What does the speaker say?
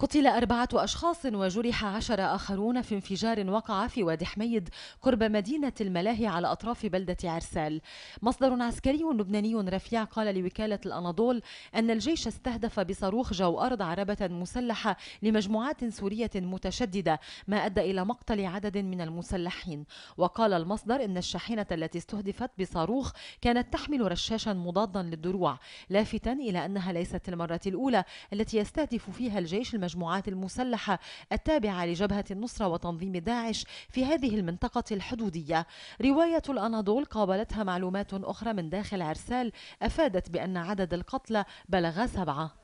قتل أربعة أشخاص وجرح عشر آخرون في انفجار وقع في وادي حميد قرب مدينة الملاهي على أطراف بلدة عرسال مصدر عسكري لبناني رفيع قال لوكالة الأناضول أن الجيش استهدف بصاروخ جو أرض عربة مسلحة لمجموعات سورية متشددة ما أدى إلى مقتل عدد من المسلحين وقال المصدر أن الشاحنة التي استهدفت بصاروخ كانت تحمل رشاشا مضادا للدروع لافتا إلى أنها ليست المرة الأولى التي يستهدف فيها الجيش المجموعة المجموعات المسلحة التابعة لجبهة النصرة وتنظيم داعش في هذه المنطقة الحدودية رواية الأناضول قابلتها معلومات أخرى من داخل عرسال أفادت بأن عدد القتلى بلغ سبعة